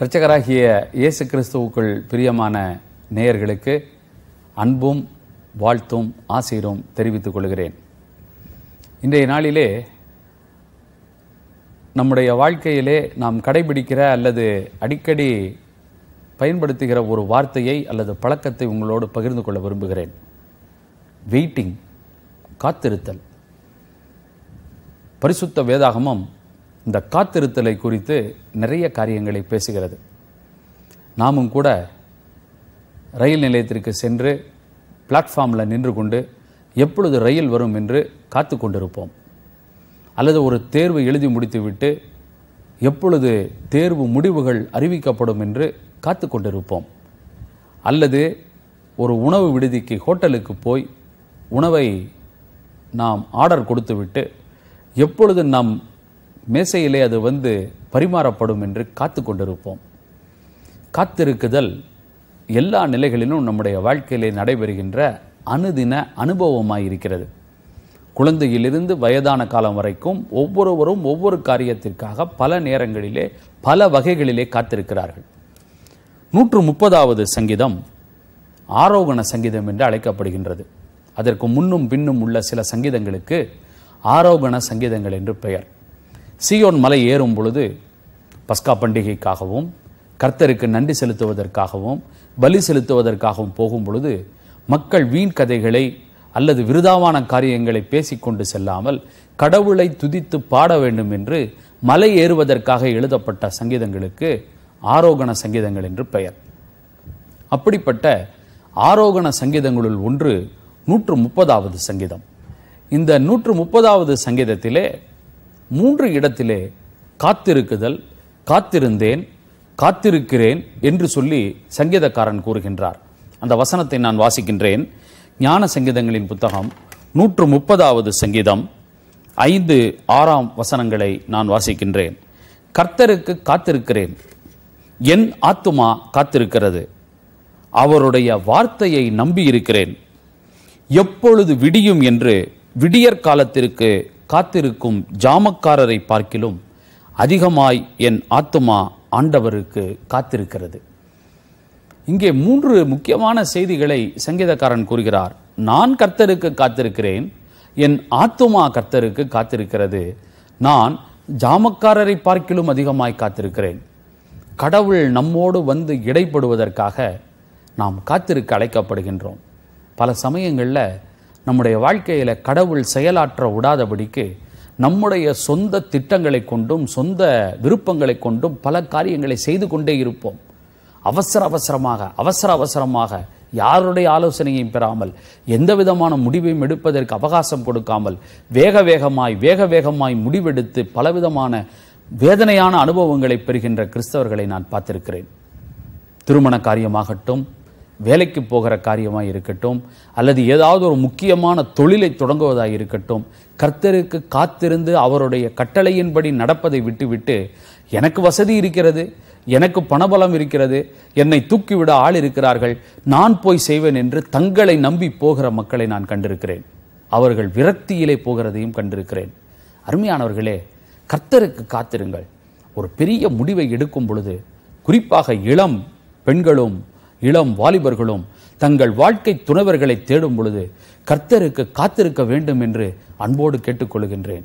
இரட்சகராகிய இயேசு கிறிஸ்துவுக்குள் பிரியமான நேயர்களுக்கு அன்பும் வாழ்த்தும் ஆசீரும் தெரிவித்துக் கொள்கிறேன் இன்றைய நாளிலே நம்முடைய வாழ்க்கையிலே நாம் கடைபிடிக்கிற அல்லது அடிக்கடி பயன்படுத்துகிற ஒரு வார்த்தையை அல்லது பழக்கத்தை உங்களோடு பகிர்ந்து கொள்ள விரும்புகிறேன் வெயிட்டிங் காத்திருத்தல் பரிசுத்த வேதாகமம் இந்த காத்திருத்தலை குறித்து நிறைய காரியங்களை பேசுகிறது நாமும் கூட ரயில் நிலையத்திற்கு சென்று பிளாட்ஃபார்மில் நின்று கொண்டு எப்பொழுது ரயில் வரும் என்று காத்து கொண்டிருப்போம் அல்லது ஒரு தேர்வு எழுதி முடித்துவிட்டு எப்பொழுது தேர்வு முடிவுகள் அறிவிக்கப்படும் என்று காத்து கொண்டிருப்போம் அல்லது ஒரு உணவு விடுதிக்கு ஹோட்டலுக்கு போய் உணவை நாம் ஆர்டர் கொடுத்துவிட்டு எப்பொழுது நம் மேசையிலே அது வந்து பரிமாறப்படும் என்று காத்து கொண்டிருப்போம் காத்திருக்குதல் எல்லா நிலைகளிலும் நம்முடைய வாழ்க்கையிலே நடைபெறுகின்ற அனுதின அனுபவமாக இருக்கிறது குழந்தையிலிருந்து வயதான காலம் வரைக்கும் ஒவ்வொருவரும் ஒவ்வொரு காரியத்திற்காக பல நேரங்களிலே பல வகைகளிலே காத்திருக்கிறார்கள் நூற்று முப்பதாவது சங்கீதம் ஆரோகண சங்கீதம் என்று அழைக்கப்படுகின்றது அதற்கு முன்னும் பின்னும் உள்ள சில சங்கீதங்களுக்கு ஆரோகண சங்கீதங்கள் என்று பெயர் சியோன் மலை ஏறும் பொழுது பஸ்கா பண்டிகைக்காகவும் கர்த்தருக்கு நன்றி செலுத்துவதற்காகவும் பலி செலுத்துவதற்காகவும் போகும் பொழுது மக்கள் வீண் கதைகளை அல்லது விருதாவான காரியங்களை பேசிக்கொண்டு செல்லாமல் கடவுளை துதித்து பாட வேண்டும் என்று மலை ஏறுவதற்காக எழுதப்பட்ட சங்கீதங்களுக்கு ஆரோகண சங்கீதங்கள் என்று பெயர் அப்படிப்பட்ட ஆரோகண சங்கீதங்களுள் ஒன்று நூற்று முப்பதாவது சங்கீதம் இந்த நூற்று முப்பதாவது சங்கீதத்திலே மூன்று இடத்திலே காத்திருக்குதல் காத்திருந்தேன் காத்திருக்கிறேன் என்று சொல்லி சங்கீதக்காரன் கூறுகின்றார் அந்த வசனத்தை நான் வாசிக்கின்றேன் ஞான சங்கீதங்களின் புத்தகம் நூற்று முப்பதாவது சங்கீதம் ஐந்து ஆறாம் வசனங்களை நான் வாசிக்கின்றேன் கர்த்தருக்கு காத்திருக்கிறேன் என் ஆத்துமா காத்திருக்கிறது அவருடைய வார்த்தையை நம்பியிருக்கிறேன் எப்பொழுது விடியும் என்று விடியற் காலத்திற்கு காத்திருக்கும் ஜாமக்காரரை பார்க்கிலும் அதிகமாய் என் ஆத்துமா ஆண்டவருக்கு காத்திருக்கிறது இங்கே மூன்று முக்கியமான செய்திகளை சங்கீதக்காரன் கூறுகிறார் நான் கர்த்தருக்கு காத்திருக்கிறேன் என் ஆத்துமா கர்த்தருக்கு காத்திருக்கிறது நான் ஜாமக்காரரை பார்க்கிலும் அதிகமாய் காத்திருக்கிறேன் கடவுள் நம்மோடு வந்து இடைப்படுவதற்காக நாம் காத்திருக்க அழைக்கப்படுகின்றோம் பல சமயங்களில் நம்முடைய வாழ்க்கையில் கடவுள் செயலாற்ற விடாதபடிக்கு நம்முடைய சொந்த திட்டங்களை கொண்டும் சொந்த விருப்பங்களை கொண்டும் பல காரியங்களை செய்து கொண்டே இருப்போம் அவசர அவசரமாக அவசர அவசரமாக யாருடைய ஆலோசனையும் பெறாமல் எந்த விதமான முடிவையும் எடுப்பதற்கு அவகாசம் கொடுக்காமல் வேக வேகமாய் வேக வேகமாய் முடிவெடுத்து பலவிதமான வேதனையான அனுபவங்களை பெறுகின்ற கிறிஸ்தவர்களை நான் பார்த்திருக்கிறேன் திருமண காரியமாகட்டும் வேலைக்கு போகிற காரியமாக இருக்கட்டும் அல்லது ஏதாவது ஒரு முக்கியமான தொழிலை தொடங்குவதாக இருக்கட்டும் கர்த்தருக்கு காத்திருந்து அவருடைய கட்டளையின்படி நடப்பதை விட்டுவிட்டு எனக்கு வசதி இருக்கிறது எனக்கு பணபலம் இருக்கிறது என்னை தூக்கிவிட ஆள் இருக்கிறார்கள் நான் போய் செய்வேன் என்று தங்களை நம்பி போகிற மக்களை நான் கண்டிருக்கிறேன் அவர்கள் விரக்தியிலே போகிறதையும் கண்டிருக்கிறேன் அருமையானவர்களே கர்த்தருக்கு காத்திருங்கள் ஒரு பெரிய முடிவை எடுக்கும் பொழுது குறிப்பாக இளம் பெண்களும் இளம் வாலிபர்களும் தங்கள் வாழ்க்கை துணைவர்களை தேடும் பொழுது கர்த்தருக்கு காத்திருக்க வேண்டும் என்று அன்போடு கேட்டுக்கொள்கின்றேன்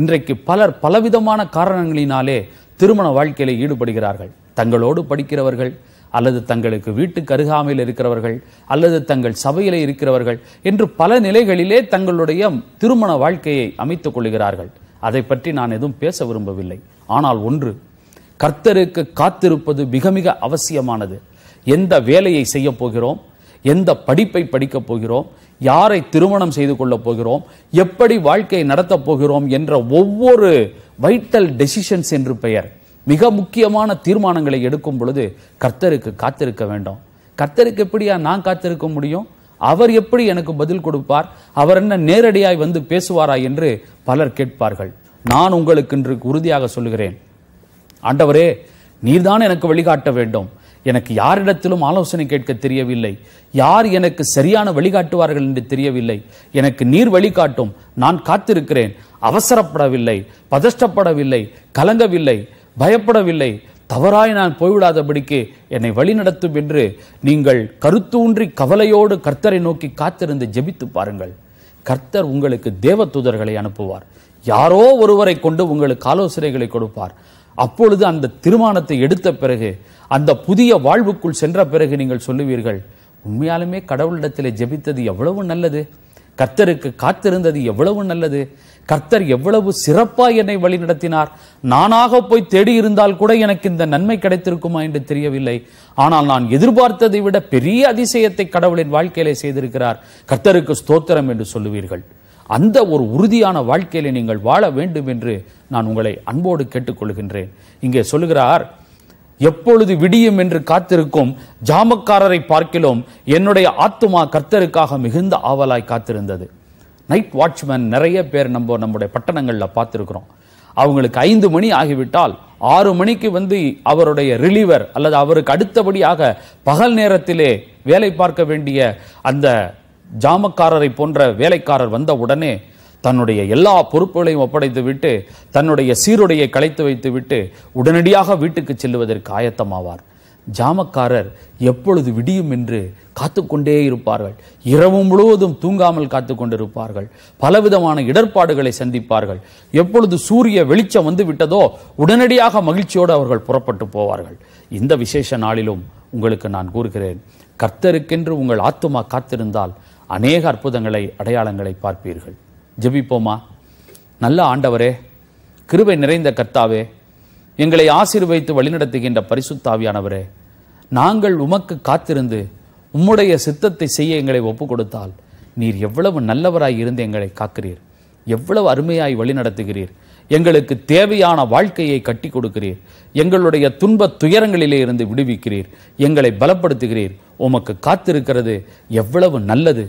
இன்றைக்கு பலர் பலவிதமான காரணங்களினாலே திருமண வாழ்க்கையில ஈடுபடுகிறார்கள் தங்களோடு படிக்கிறவர்கள் அல்லது தங்களுக்கு வீட்டுக்கு அருகாமையில் இருக்கிறவர்கள் அல்லது தங்கள் சபையில் இருக்கிறவர்கள் என்று பல நிலைகளிலே தங்களுடைய திருமண வாழ்க்கையை அமைத்துக் கொள்கிறார்கள் அதை பற்றி நான் எதுவும் பேச விரும்பவில்லை ஆனால் ஒன்று கர்த்தருக்கு காத்திருப்பது மிக மிக அவசியமானது எந்த வேலையை செய்ய போகிறோம் எந்த படிப்பை படிக்கப் போகிறோம் யாரை திருமணம் செய்து கொள்ளப் போகிறோம் எப்படி வாழ்க்கையை நடத்தப் போகிறோம் என்ற ஒவ்வொரு வைட்டல் டெசிஷன்ஸ் என்று பெயர் மிக முக்கியமான தீர்மானங்களை எடுக்கும் பொழுது கர்த்தருக்கு காத்திருக்க வேண்டும் கர்த்தருக்கு எப்படியா நான் காத்திருக்க முடியும் அவர் எப்படி எனக்கு பதில் கொடுப்பார் அவர் என்ன நேரடியாய் வந்து பேசுவாரா என்று பலர் கேட்பார்கள் நான் உங்களுக்கு இன்று உறுதியாக சொல்கிறேன் ஆண்டவரே நீர்தான் எனக்கு வழிகாட்ட வேண்டும் எனக்கு யாரிடத்திலும் ஆலோசனை கேட்க தெரியவில்லை யார் எனக்கு சரியான வழிகாட்டுவார்கள் என்று தெரியவில்லை எனக்கு நீர் வழிகாட்டும் நான் காத்திருக்கிறேன் அவசரப்படவில்லை பதஷ்டப்படவில்லை கலங்கவில்லை பயப்படவில்லை தவறாய் நான் போய்விடாதபடிக்கு என்னை வழிநடத்தும் என்று நீங்கள் கருத்தூன்றி கவலையோடு கர்த்தரை நோக்கி காத்திருந்து ஜெபித்து பாருங்கள் கர்த்தர் உங்களுக்கு தேவ தூதர்களை அனுப்புவார் யாரோ ஒருவரை கொண்டு உங்களுக்கு ஆலோசனைகளை கொடுப்பார் அப்பொழுது அந்த திருமானத்தை எடுத்த பிறகு அந்த புதிய வாழ்வுக்குள் சென்ற பிறகு நீங்கள் சொல்லுவீர்கள் உண்மையாலுமே கடவுளிடத்தில் ஜெபித்தது எவ்வளவு நல்லது கர்த்தருக்கு காத்திருந்தது எவ்வளவு நல்லது கர்த்தர் எவ்வளவு சிறப்பாக என்னை வழிநடத்தினார் நானாக போய் தேடி இருந்தால் கூட எனக்கு இந்த நன்மை கிடைத்திருக்குமா என்று தெரியவில்லை ஆனால் நான் எதிர்பார்த்ததை விட பெரிய அதிசயத்தை கடவுளின் வாழ்க்கையிலே செய்திருக்கிறார் கர்த்தருக்கு ஸ்தோத்திரம் என்று சொல்லுவீர்கள் அந்த ஒரு உறுதியான வாழ்க்கையில நீங்கள் வாழ வேண்டும் என்று நான் உங்களை அன்போடு கேட்டுக்கொள்கின்றேன் இங்கே சொல்லுகிறார் எப்பொழுது விடியும் என்று காத்திருக்கும் ஜாமக்காரரை பார்க்கிலும் என்னுடைய ஆத்துமா கர்த்தருக்காக மிகுந்த ஆவலாய் காத்திருந்தது நைட் வாட்ச்மேன் நிறைய பேர் நம்ம நம்முடைய பட்டணங்களில் பார்த்துருக்குறோம் அவங்களுக்கு ஐந்து மணி ஆகிவிட்டால் ஆறு மணிக்கு வந்து அவருடைய ரிலீவர் அல்லது அவருக்கு அடுத்தபடியாக பகல் நேரத்திலே வேலை பார்க்க வேண்டிய அந்த ஜாமக்காரரை போன்ற வேலைக்காரர் வந்த உடனே தன்னுடைய எல்லா பொறுப்புகளையும் ஒப்படைத்து விட்டு தன்னுடைய சீருடையை களைத்து வைத்து விட்டு உடனடியாக வீட்டுக்கு செல்லுவதற்கு ஆயத்தமாவார் ஜாமக்காரர் எப்பொழுது விடியும் என்று காத்து கொண்டே இருப்பார்கள் இரவு முழுவதும் தூங்காமல் காத்து கொண்டிருப்பார்கள் பலவிதமான இடர்பாடுகளை சந்திப்பார்கள் எப்பொழுது சூரிய வெளிச்சம் வந்து விட்டதோ உடனடியாக மகிழ்ச்சியோடு அவர்கள் புறப்பட்டு போவார்கள் இந்த விசேஷ நாளிலும் உங்களுக்கு நான் கூறுகிறேன் கர்த்தருக்கென்று உங்கள் ஆத்துமா காத்திருந்தால் அநேக அற்புதங்களை அடையாளங்களை பார்ப்பீர்கள் ஜெபிப்போமா நல்ல ஆண்டவரே கிருபை நிறைந்த கர்த்தாவே எங்களை ஆசீர்வைத்து வழிநடத்துகின்ற பரிசுத்தாவியானவரே நாங்கள் உமக்கு காத்திருந்து உம்முடைய சித்தத்தை செய்ய எங்களை ஒப்பு கொடுத்தால் நீர் எவ்வளவு நல்லவராய் இருந்து எங்களை காக்கிறீர் எவ்வளவு அருமையாய் வழிநடத்துகிறீர் எங்களுக்கு தேவையான வாழ்க்கையை கட்டி கொடுக்கிறீர் எங்களுடைய துன்ப துயரங்களிலே இருந்து விடுவிக்கிறீர் எங்களை பலப்படுத்துகிறீர் உமக்கு காத்திருக்கிறது எவ்வளவு நல்லது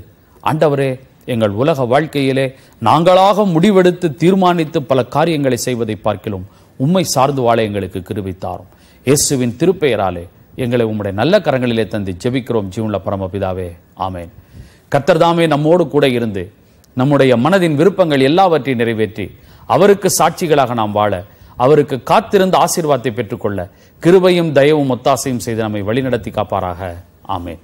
ஆண்டவரே எங்கள் உலக வாழ்க்கையிலே நாங்களாக முடிவெடுத்து தீர்மானித்து பல காரியங்களை செய்வதை பார்க்கிலும் உண்மை சார்ந்து வாழ எங்களுக்கு கிருபித்தாரும் இயேசுவின் திருப்பெயராலே எங்களை உம்முடைய நல்ல கரங்களிலே தந்து ஜெபிக்கிறோம் ஜீவன்ல பரமபிதாவே ஆமேன் கத்தர்தாமே நம்மோடு கூட இருந்து நம்முடைய மனதின் விருப்பங்கள் எல்லாவற்றையும் நிறைவேற்றி அவருக்கு சாட்சிகளாக நாம் வாழ அவருக்கு காத்திருந்து ஆசீர்வாதத்தை பெற்றுக்கொள்ள கிருபையும் தயவும் ஒத்தாசையும் செய்து நம்மை வழிநடத்தி காப்பாராக ஆமேன்